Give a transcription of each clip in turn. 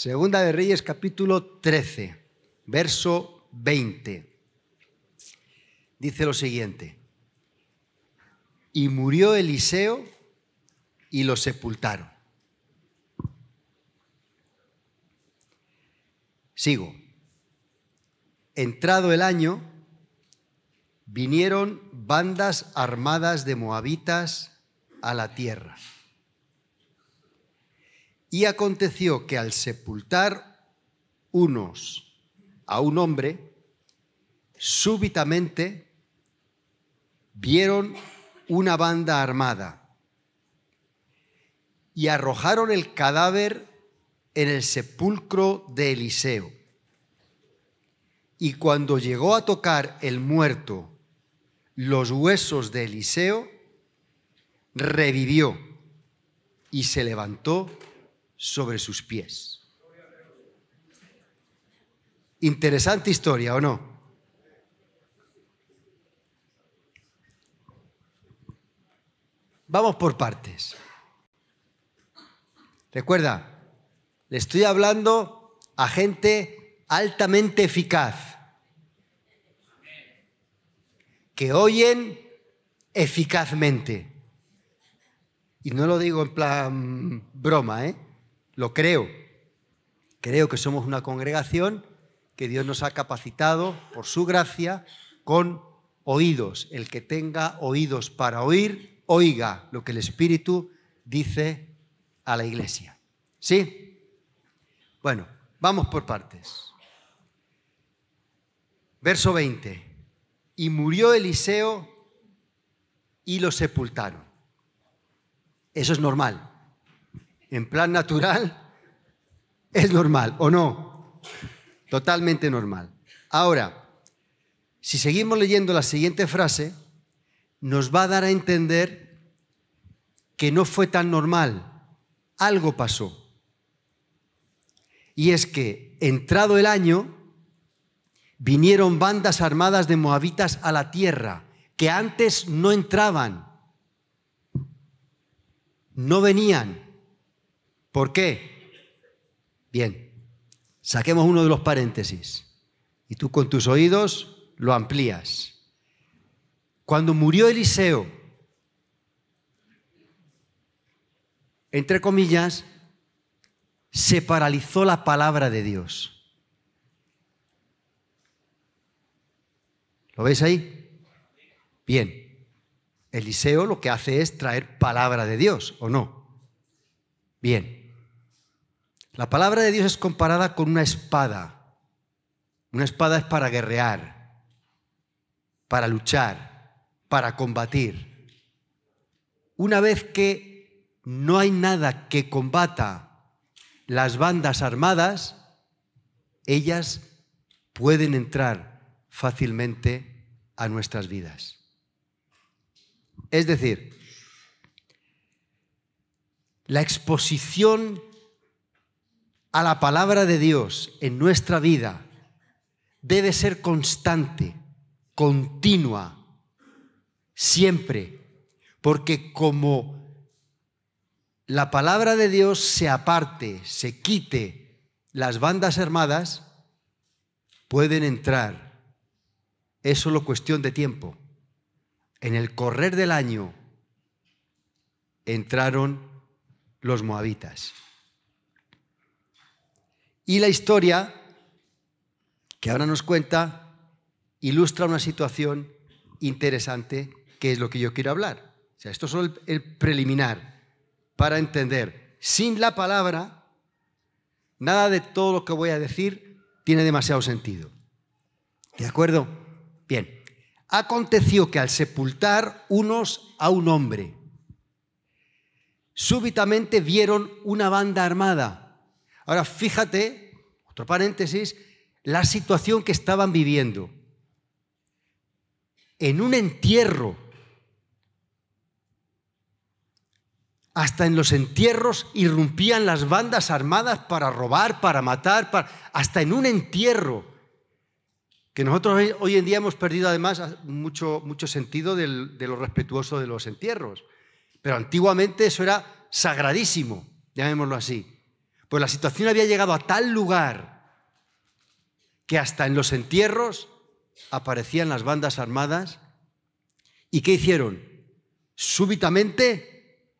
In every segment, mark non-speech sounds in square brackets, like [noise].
Segunda de Reyes capítulo 13, verso 20. Dice lo siguiente. Y murió Eliseo y lo sepultaron. Sigo. Entrado el año, vinieron bandas armadas de moabitas a la tierra. Y aconteció que al sepultar unos a un hombre, súbitamente vieron una banda armada y arrojaron el cadáver en el sepulcro de Eliseo. Y cuando llegó a tocar el muerto los huesos de Eliseo, revivió y se levantó sobre sus pies. Interesante historia, ¿o no? Vamos por partes. Recuerda, le estoy hablando a gente altamente eficaz, que oyen eficazmente. Y no lo digo en plan broma, ¿eh? Lo creo. Creo que somos una congregación que Dios nos ha capacitado por su gracia con oídos. El que tenga oídos para oír, oiga lo que el Espíritu dice a la iglesia. ¿Sí? Bueno, vamos por partes. Verso 20. Y murió Eliseo y lo sepultaron. Eso es normal en plan natural, es normal, ¿o no? Totalmente normal. Ahora, si seguimos leyendo la siguiente frase, nos va a dar a entender que no fue tan normal, algo pasó. Y es que, entrado el año, vinieron bandas armadas de moabitas a la tierra, que antes no entraban, no venían ¿Por qué? Bien, saquemos uno de los paréntesis y tú con tus oídos lo amplías. Cuando murió Eliseo, entre comillas, se paralizó la palabra de Dios. ¿Lo veis ahí? Bien. Eliseo lo que hace es traer palabra de Dios, ¿o no? Bien. La palabra de Dios es comparada con una espada. Una espada es para guerrear, para luchar, para combatir. Una vez que no hay nada que combata las bandas armadas, ellas pueden entrar fácilmente a nuestras vidas. Es decir, la exposición a la palabra de Dios en nuestra vida debe ser constante, continua, siempre, porque como la palabra de Dios se aparte, se quite las bandas armadas, pueden entrar, es solo cuestión de tiempo. En el correr del año entraron los moabitas. Y la historia que ahora nos cuenta ilustra una situación interesante que es lo que yo quiero hablar. O sea, esto es solo el, preliminar para entender. Sin la palabra, nada de todo lo que voy a decir tiene demasiado sentido. ¿De acuerdo? Bien. Aconteció que al sepultar unos a un hombre, súbitamente vieron una banda armada Ahora fíjate, otro paréntesis, la situación que estaban viviendo. En un entierro, hasta en los entierros irrumpían las bandas armadas para robar, para matar, hasta en un entierro, que nosotros hoy en día hemos perdido además mucho, mucho sentido de lo respetuoso de los entierros, pero antiguamente eso era sagradísimo, llamémoslo así. Pues la situación había llegado a tal lugar que hasta en los entierros aparecían las bandas armadas. ¿Y qué hicieron? Súbitamente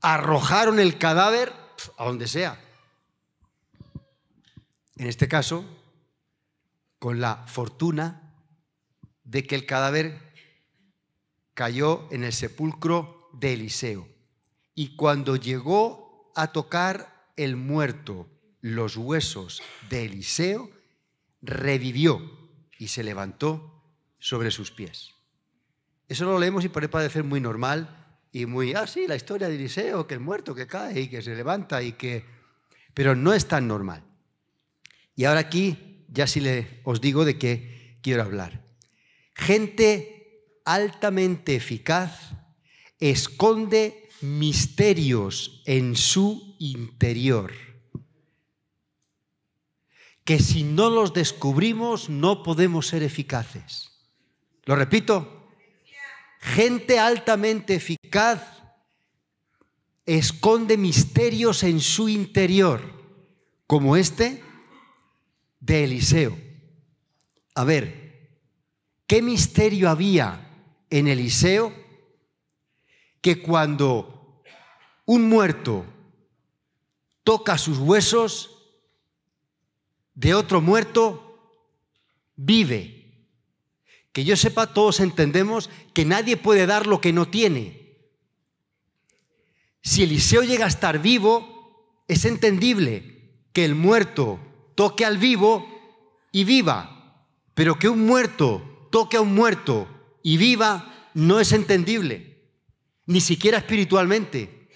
arrojaron el cadáver a donde sea. En este caso, con la fortuna de que el cadáver cayó en el sepulcro de Eliseo. Y cuando llegó a tocar el muerto, los huesos de Eliseo, revivió y se levantó sobre sus pies. Eso lo leemos y parece parecer muy normal y muy, ah, sí, la historia de Eliseo, que el muerto que cae y que se levanta y que... Pero no es tan normal. Y ahora aquí ya sí le, os digo de qué quiero hablar. Gente altamente eficaz esconde misterios en su interior que si no los descubrimos no podemos ser eficaces. Lo repito, gente altamente eficaz esconde misterios en su interior, como este de Eliseo. A ver, ¿qué misterio había en Eliseo? que cuando un muerto toca sus huesos de otro muerto, vive. Que yo sepa, todos entendemos que nadie puede dar lo que no tiene. Si Eliseo llega a estar vivo, es entendible que el muerto toque al vivo y viva, pero que un muerto toque a un muerto y viva no es entendible ni siquiera espiritualmente.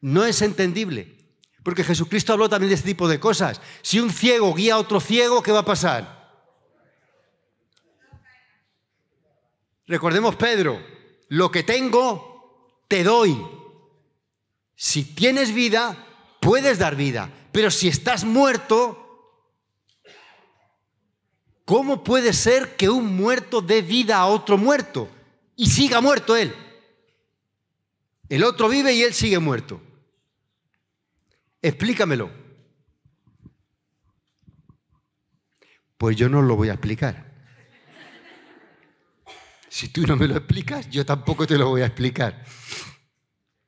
No es entendible. Porque Jesucristo habló también de este tipo de cosas. Si un ciego guía a otro ciego, ¿qué va a pasar? Recordemos Pedro, lo que tengo, te doy. Si tienes vida, puedes dar vida. Pero si estás muerto, ¿cómo puede ser que un muerto dé vida a otro muerto y siga muerto él? El otro vive y él sigue muerto. Explícamelo. Pues yo no lo voy a explicar. Si tú no me lo explicas, yo tampoco te lo voy a explicar.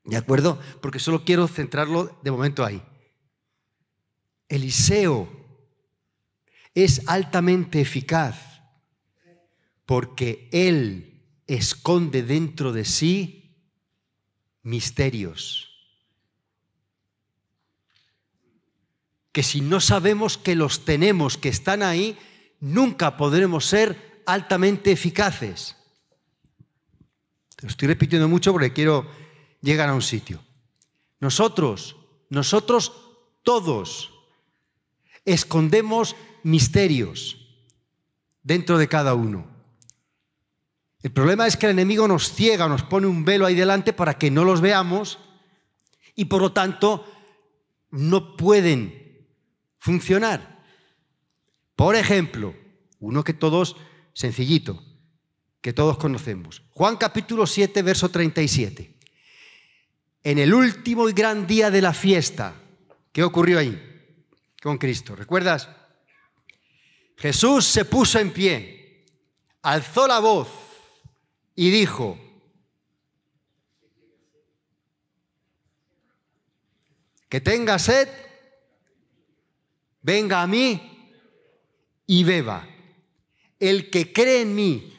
¿De acuerdo? Porque solo quiero centrarlo de momento ahí. Eliseo es altamente eficaz porque él esconde dentro de sí misterios. Que si no sabemos que los tenemos, que están ahí, nunca podremos ser altamente eficaces. Te lo estoy repitiendo mucho porque quiero llegar a un sitio. Nosotros, nosotros todos escondemos misterios dentro de cada uno. El problema es que el enemigo nos ciega, nos pone un velo ahí delante para que no los veamos y por lo tanto no pueden funcionar. Por ejemplo, uno que todos, sencillito, que todos conocemos. Juan capítulo 7, verso 37. En el último y gran día de la fiesta, ¿qué ocurrió ahí con Cristo? ¿Recuerdas? Jesús se puso en pie, alzó la voz y dijo, que tenga sed, venga a mí y beba. El que cree en mí,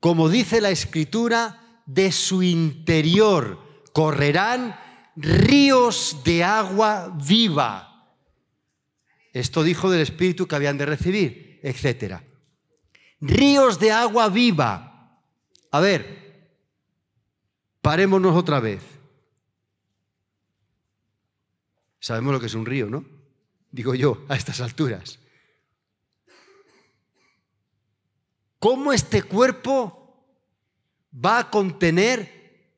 como dice la escritura, de su interior correrán ríos de agua viva. Esto dijo del Espíritu que habían de recibir, etc. Ríos de agua viva a ver, parémonos otra vez. Sabemos lo que es un río, ¿no? Digo yo, a estas alturas. ¿Cómo este cuerpo va a contener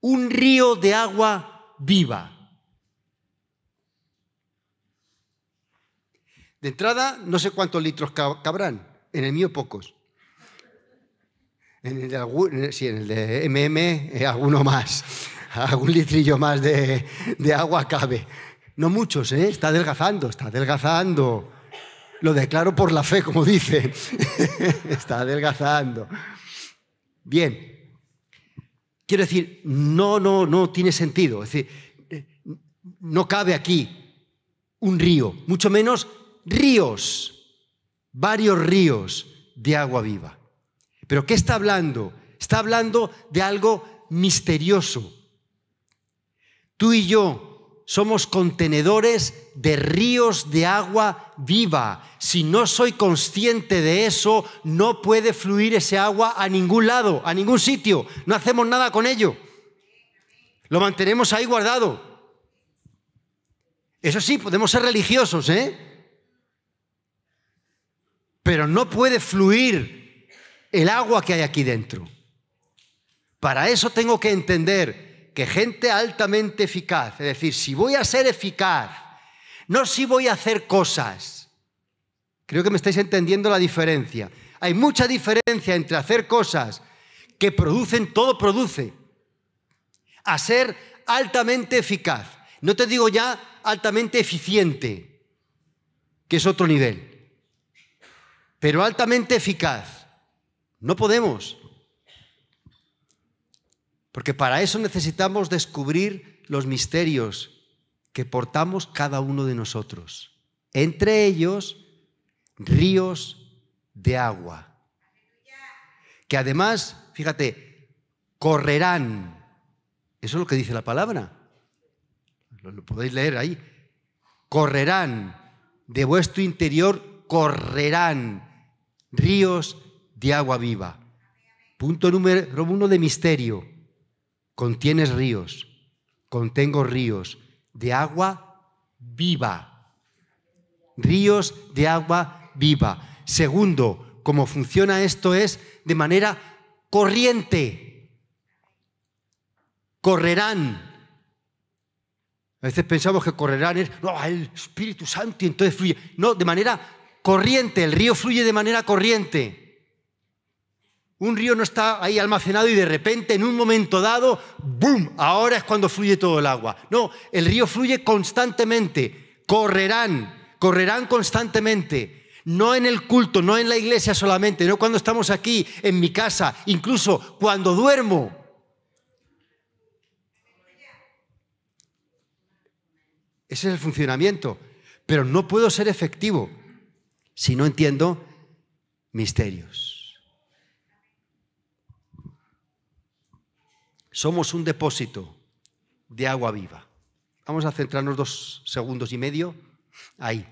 un río de agua viva? De entrada, no sé cuántos litros cabrán, en el mío pocos. En el de, en el de MM, alguno más. [laughs] Algún litrillo más de, agua cabe. No muchos, ¿eh? Está adelgazando, está adelgazando. Lo declaro por la fe, como dice. [laughs] está adelgazando. Bien. Quiero decir, no, no, no tiene sentido. Es decir, no cabe aquí un río, mucho menos ríos, varios ríos de agua viva. Pero ¿qué está hablando? Está hablando de algo misterioso. Tú y yo somos contenedores de ríos de agua viva. Si no soy consciente de eso, no puede fluir ese agua a ningún lado, a ningún sitio. No hacemos nada con ello. Lo mantenemos ahí guardado. Eso sí, podemos ser religiosos, ¿eh? Pero no puede fluir el agua que hay aquí dentro. Para eso tengo que entender que gente altamente eficaz, es decir, si voy a ser eficaz, no si voy a hacer cosas. Creo que me estáis entendiendo la diferencia. Hay mucha diferencia entre hacer cosas que producen, todo produce, a ser altamente eficaz. No te digo ya altamente eficiente, que es otro nivel, pero altamente eficaz. No podemos. Porque para eso necesitamos descubrir los misterios que portamos cada uno de nosotros. Entre ellos, ríos de agua. Que además, fíjate, correrán. Eso es lo que dice la palabra. Lo, podéis leer ahí. Correrán. De vuestro interior correrán ríos de agua viva. Punto número uno de misterio. Contienes ríos. Contengo ríos de agua viva. Ríos de agua viva. Segundo, cómo funciona esto es de manera corriente. Correrán. A veces pensamos que correrán no, el Espíritu Santo y entonces fluye. No, de manera corriente. El río fluye de manera corriente. Un río no está ahí almacenado y de repente, en un momento dado, ¡boom! Ahora es cuando fluye todo el agua. No, el río fluye constantemente. Correrán, correrán constantemente. No en el culto, no en la iglesia solamente, no cuando estamos aquí, en mi casa, incluso cuando duermo. Ese es el funcionamiento. Pero no puedo ser efectivo si no entiendo misterios. Somos un depósito de agua viva. Vamos a centrarnos dos segundos y medio ahí.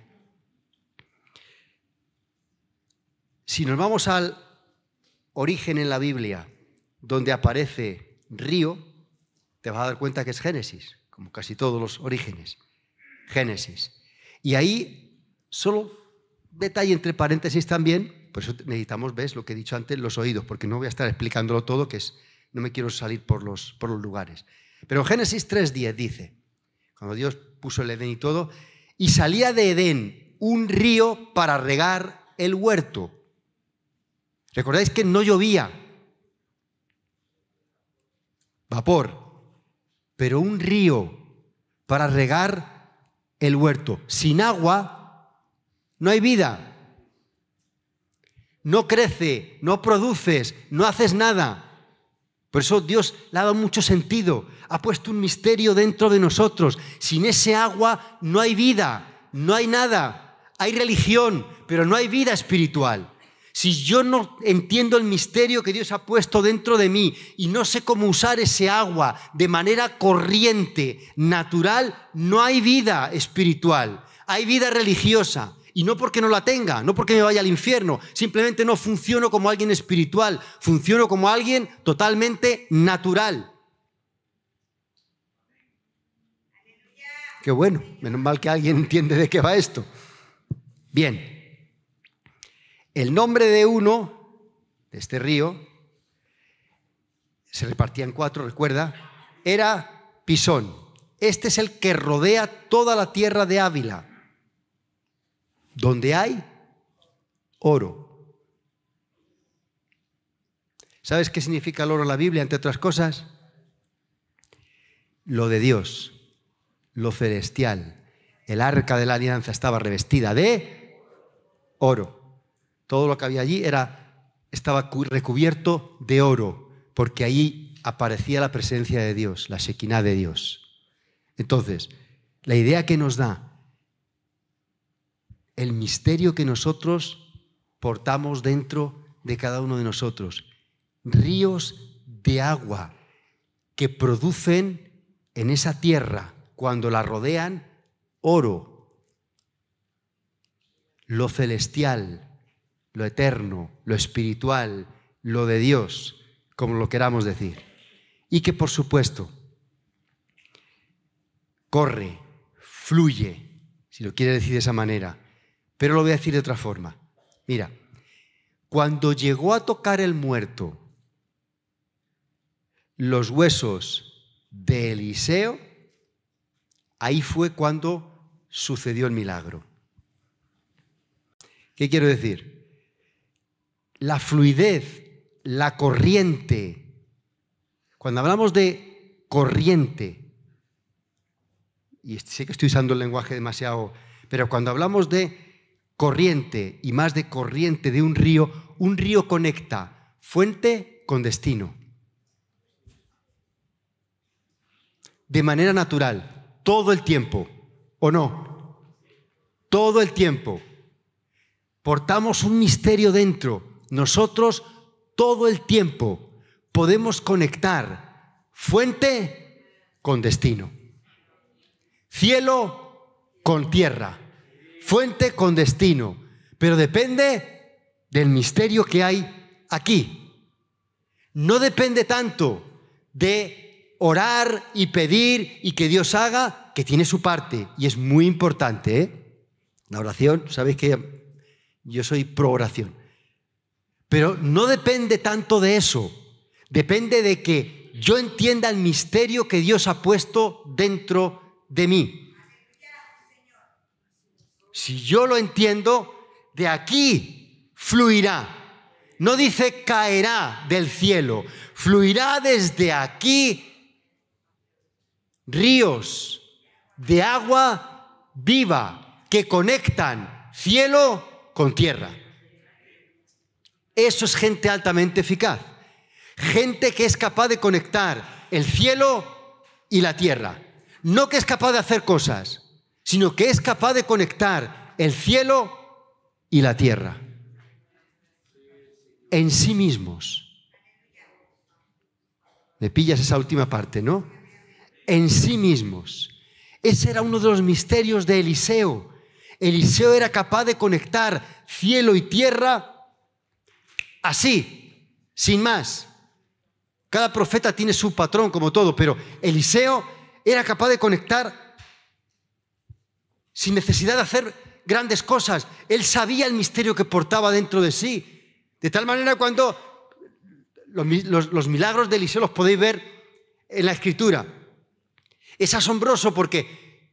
Si nos vamos al origen en la Biblia, donde aparece río, te vas a dar cuenta que es Génesis, como casi todos los orígenes. Génesis. Y ahí, solo detalle entre paréntesis también, por eso necesitamos, ves, lo que he dicho antes, los oídos, porque no voy a estar explicándolo todo, que es no me quiero salir por los, por los lugares. Pero Génesis 3.10 dice, cuando Dios puso el Edén y todo, y salía de Edén un río para regar el huerto. ¿Recordáis que no llovía? Vapor, pero un río para regar el huerto. Sin agua no hay vida. No crece, no produces, no haces nada. Por eso Dios le ha dado mucho sentido, ha puesto un misterio dentro de nosotros. Sin ese agua no hay vida, no hay nada. Hay religión, pero no hay vida espiritual. Si yo no entiendo el misterio que Dios ha puesto dentro de mí y no sé cómo usar ese agua de manera corriente, natural, no hay vida espiritual, hay vida religiosa. Y no porque no la tenga, no porque me vaya al infierno, simplemente no funciono como alguien espiritual, funciono como alguien totalmente natural. Qué bueno, menos mal que alguien entiende de qué va esto. Bien, el nombre de uno, de este río, se repartía en cuatro, recuerda, era Pisón. Este es el que rodea toda la tierra de Ávila donde hay oro. ¿Sabes qué significa el oro en la Biblia, entre otras cosas? Lo de Dios, lo celestial. El arca de la alianza estaba revestida de oro. Todo lo que había allí era, estaba recubierto de oro, porque allí aparecía la presencia de Dios, la sequiná de Dios. Entonces, la idea que nos da el misterio que nosotros portamos dentro de cada uno de nosotros. Ríos de agua que producen en esa tierra, cuando la rodean, oro, lo celestial, lo eterno, lo espiritual, lo de Dios, como lo queramos decir. Y que, por supuesto, corre, fluye, si lo quiere decir de esa manera, pero lo voy a decir de otra forma. Mira, cuando llegó a tocar el muerto los huesos de Eliseo, ahí fue cuando sucedió el milagro. ¿Qué quiero decir? La fluidez, la corriente. Cuando hablamos de corriente, y sé que estoy usando el lenguaje demasiado, pero cuando hablamos de corriente y más de corriente de un río, un río conecta fuente con destino. De manera natural, todo el tiempo, ¿o no? Todo el tiempo. Portamos un misterio dentro. Nosotros todo el tiempo podemos conectar fuente con destino. Cielo con tierra fuente con destino, pero depende del misterio que hay aquí. No depende tanto de orar y pedir y que Dios haga, que tiene su parte y es muy importante. ¿eh? La oración, sabéis que yo soy pro oración, pero no depende tanto de eso, depende de que yo entienda el misterio que Dios ha puesto dentro de mí. Si yo lo entiendo, de aquí fluirá. No dice caerá del cielo, fluirá desde aquí ríos de agua viva que conectan cielo con tierra. Eso es gente altamente eficaz. Gente que es capaz de conectar el cielo y la tierra. No que es capaz de hacer cosas sino que es capaz de conectar el cielo y la tierra en sí mismos. Me pillas esa última parte, ¿no? En sí mismos. Ese era uno de los misterios de Eliseo. Eliseo era capaz de conectar cielo y tierra así, sin más. Cada profeta tiene su patrón como todo, pero Eliseo era capaz de conectar sin necesidad de hacer grandes cosas. Él sabía el misterio que portaba dentro de sí. De tal manera cuando los, milagros de Eliseo los podéis ver en la escritura. Es asombroso porque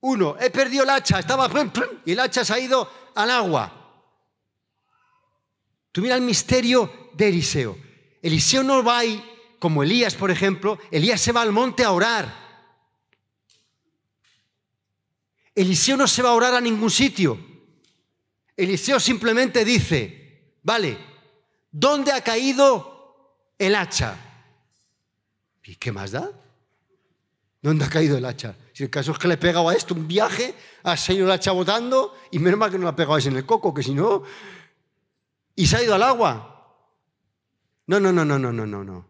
uno, he perdido el hacha, estaba y el hacha se ha ido al agua. Tú mira el misterio de Eliseo. Eliseo no va ahí, como Elías, por ejemplo, Elías se va al monte a orar. Eliseo no se va a orar a ningún sitio. Eliseo simplemente dice, vale, ¿dónde ha caído el hacha? ¿Y qué más da? ¿Dónde ha caído el hacha? Si el caso es que le he pegado a esto un viaje, ha salido el hacha botando y menos mal que no la pegabais en el coco, que si no... Y se ha ido al agua. No, no, no, no, no, no, no, no.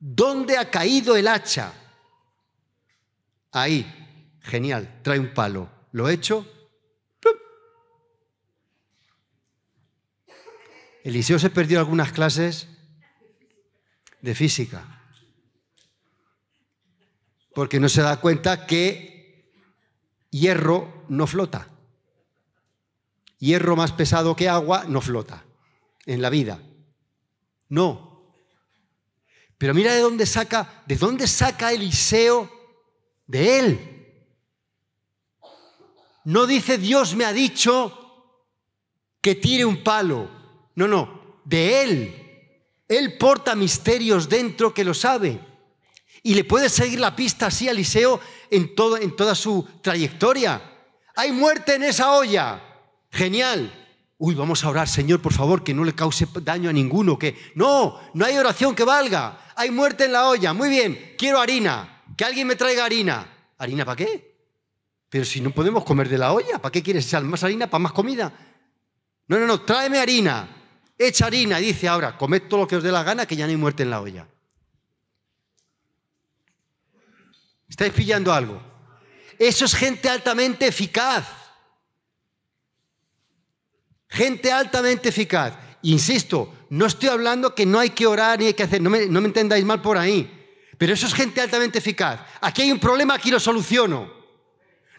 ¿Dónde ha caído el hacha? Ahí. Genial, trae un palo. Lo echo. hecho. Eliseo se perdió algunas clases de física. Porque no se da cuenta que hierro no flota. Hierro más pesado que agua no flota en la vida. No. Pero mira de dónde saca, de dónde saca Eliseo de él. No dice Dios me ha dicho que tire un palo. No, no, de Él. Él porta misterios dentro que lo sabe. Y le puede seguir la pista así a Eliseo en, en toda su trayectoria. Hay muerte en esa olla. Genial. Uy, vamos a orar, Señor, por favor, que no le cause daño a ninguno. Que no, no hay oración que valga. Hay muerte en la olla. Muy bien, quiero harina. Que alguien me traiga harina. ¿Harina para qué? Pero si no podemos comer de la olla, ¿para qué quieres más harina para más comida? No, no, no, tráeme harina, echa harina, y dice ahora, comed todo lo que os dé la gana, que ya no hay muerte en la olla. ¿Estáis pillando algo? Eso es gente altamente eficaz. Gente altamente eficaz. Insisto, no estoy hablando que no hay que orar ni hay que hacer, no me entendáis mal por ahí, pero eso es gente altamente eficaz. Aquí hay un problema, aquí lo soluciono.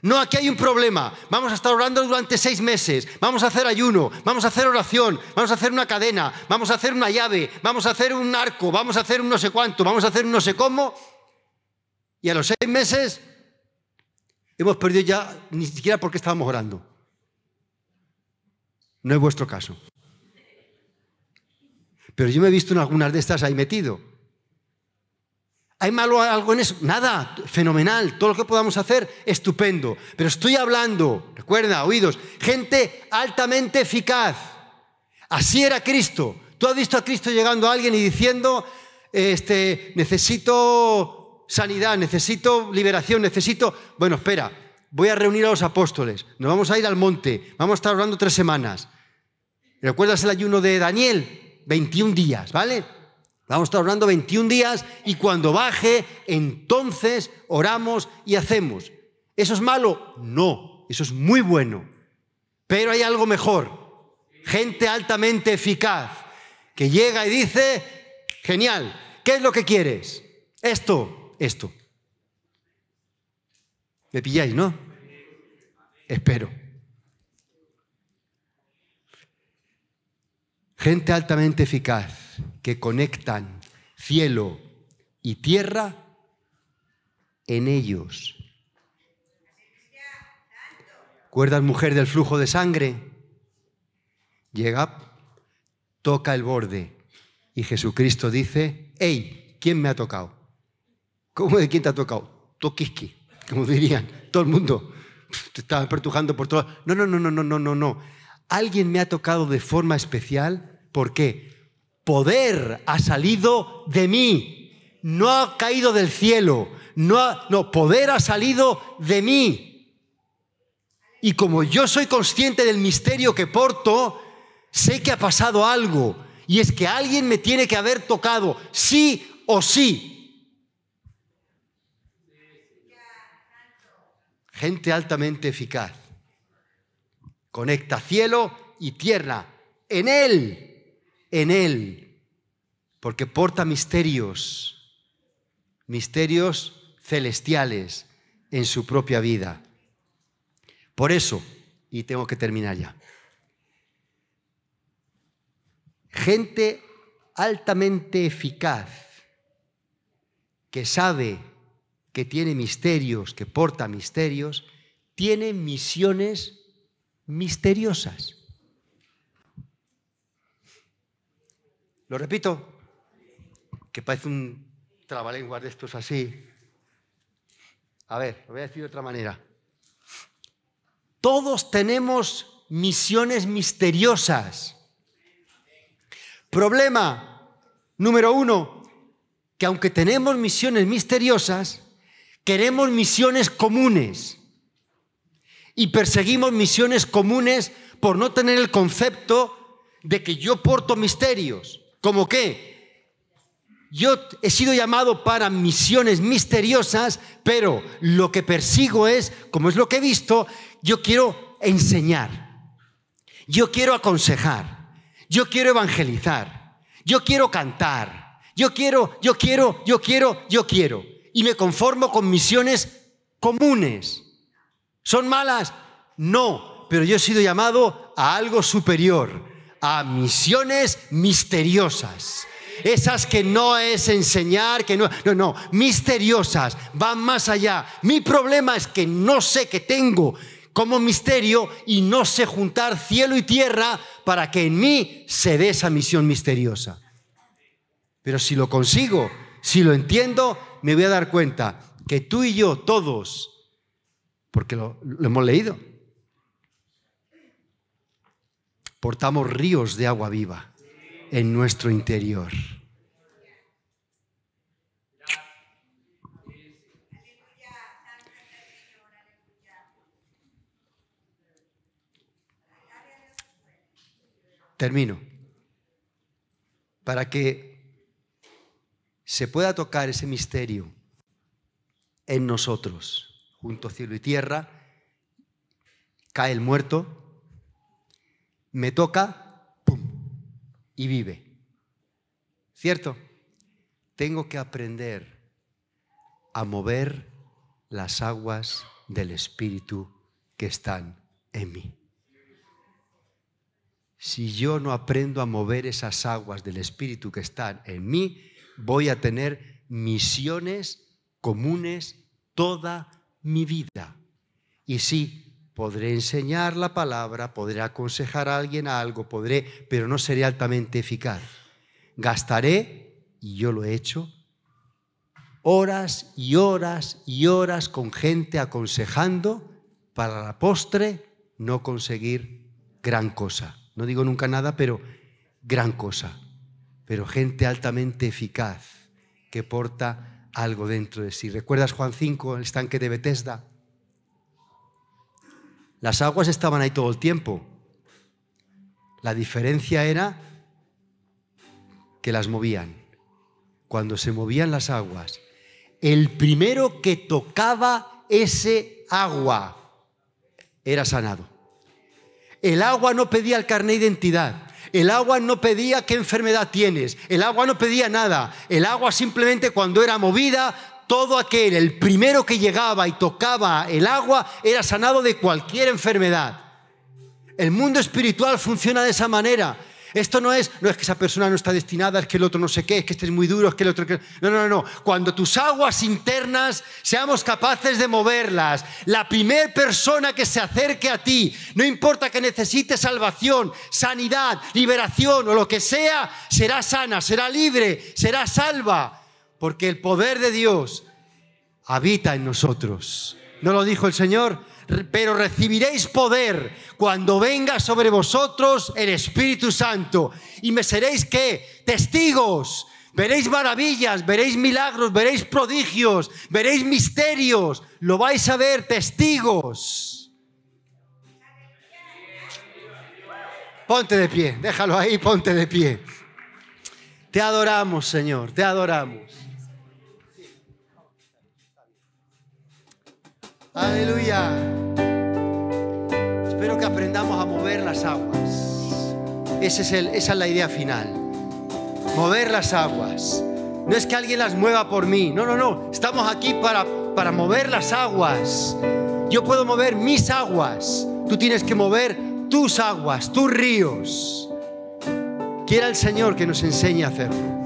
No, aquí hay un problema. Vamos a estar orando durante seis meses. Vamos a hacer ayuno. Vamos a hacer oración. Vamos a hacer una cadena. Vamos a hacer una llave. Vamos a hacer un arco. Vamos a hacer un no sé cuánto. Vamos a hacer un no sé cómo. Y a los seis meses hemos perdido ya ni siquiera porque estábamos orando. No es vuestro caso. Pero yo me he visto en algunas de estas ahí metido. ¿Hay malo algo en eso? Nada, fenomenal. Todo lo que podamos hacer, estupendo. Pero estoy hablando, recuerda, oídos, gente altamente eficaz. Así era Cristo. Tú has visto a Cristo llegando a alguien y diciendo, este, necesito sanidad, necesito liberación, necesito... Bueno, espera, voy a reunir a los apóstoles, nos vamos a ir al monte, vamos a estar hablando tres semanas. ¿Recuerdas el ayuno de Daniel? 21 días, ¿vale? Vamos a estar orando 21 días y cuando baje, entonces oramos y hacemos. ¿Eso es malo? No, eso es muy bueno. Pero hay algo mejor. Gente altamente eficaz que llega y dice, genial, ¿qué es lo que quieres? Esto, esto. ¿Me pilláis, no? Espero. Gente altamente eficaz que conectan cielo y tierra en ellos. ¿Cuerdas mujer del flujo de sangre? Llega, toca el borde y Jesucristo dice, ¡Ey, ¿quién me ha tocado? ¿Cómo de quién te ha tocado? Toquisqui, como dirían, todo el mundo. Te estaba pertujando por todo. No, no, no, no, no, no, no. Alguien me ha tocado de forma especial porque poder ha salido de mí, no ha caído del cielo, no, no, poder ha salido de mí. Y como yo soy consciente del misterio que porto, sé que ha pasado algo, y es que alguien me tiene que haber tocado, sí o sí. Gente altamente eficaz. Conecta cielo y tierra en Él en Él, porque porta misterios, misterios celestiales en su propia vida. Por eso, y tengo que terminar ya, gente altamente eficaz que sabe que tiene misterios, que porta misterios, tiene misiones misteriosas. Lo repito, que parece un trabalenguas de estos así. A ver, lo voy a decir de otra manera. Todos tenemos misiones misteriosas. Problema número uno, que aunque tenemos misiones misteriosas, queremos misiones comunes y perseguimos misiones comunes por no tener el concepto de que yo porto misterios. ¿Como qué? Yo he sido llamado para misiones misteriosas, pero lo que persigo es, como es lo que he visto, yo quiero enseñar, yo quiero aconsejar, yo quiero evangelizar, yo quiero cantar, yo quiero, yo quiero, yo quiero, yo quiero. Y me conformo con misiones comunes. ¿Son malas? No, pero yo he sido llamado a algo superior, a misiones misteriosas. Esas que no es enseñar, que no, no, no, misteriosas, van más allá. Mi problema es que no sé qué tengo como misterio y no sé juntar cielo y tierra para que en mí se dé esa misión misteriosa. Pero si lo consigo, si lo entiendo, me voy a dar cuenta que tú y yo todos, porque lo hemos leído, portamos ríos de agua viva en nuestro interior. Termino. Para que se pueda tocar ese misterio en nosotros, junto cielo y tierra, cae el muerto, me toca, ¡pum! Y vive. ¿Cierto? Tengo que aprender a mover las aguas del Espíritu que están en mí. Si yo no aprendo a mover esas aguas del Espíritu que están en mí, voy a tener misiones comunes toda mi vida. Y sí, podré enseñar la palabra, podré aconsejar a alguien a algo, podré, pero no seré altamente eficaz. Gastaré, y yo lo he hecho, horas y horas y horas con gente aconsejando para la postre no conseguir gran cosa. No digo nunca nada, pero gran cosa. Pero gente altamente eficaz que porta algo dentro de sí. ¿Recuerdas Juan 5, el estanque de Betesda? Las aguas estaban ahí todo el tiempo. La diferencia era que las movían. Cuando se movían las aguas, el primero que tocaba ese agua era sanado. El agua no pedía el carnet de identidad. El agua no pedía qué enfermedad tienes. El agua no pedía nada. El agua simplemente cuando era movida todo aquel, el primero que llegaba y tocaba el agua, era sanado de cualquier enfermedad. El mundo espiritual funciona de esa manera. Esto no es, no es que esa persona no está destinada, es que el otro no sé qué, es que este muy duro, es que el otro... No, no, no. Cuando tus aguas internas seamos capaces de moverlas, la primer persona que se acerque a ti, no importa que necesite salvación, sanidad, liberación o lo que sea, será sana, será libre, será salva porque el poder de Dios habita en nosotros. ¿No lo dijo el Señor? Pero recibiréis poder cuando venga sobre vosotros el Espíritu Santo y me seréis qué? Testigos. Veréis maravillas, veréis milagros, veréis prodigios, veréis misterios. Lo vais a ver testigos. Ponte de pie, déjalo ahí, ponte de pie. Te adoramos, Señor, te adoramos. Aleluya. Espero que aprendamos a mover las aguas. esa es la idea final. Mover las aguas. No es que alguien las mueva por mí. No, no, no. Estamos aquí para, para mover las aguas. Yo puedo mover mis aguas. Tú tienes que mover tus aguas, tus ríos. Quiera el Señor que nos enseñe a hacerlo.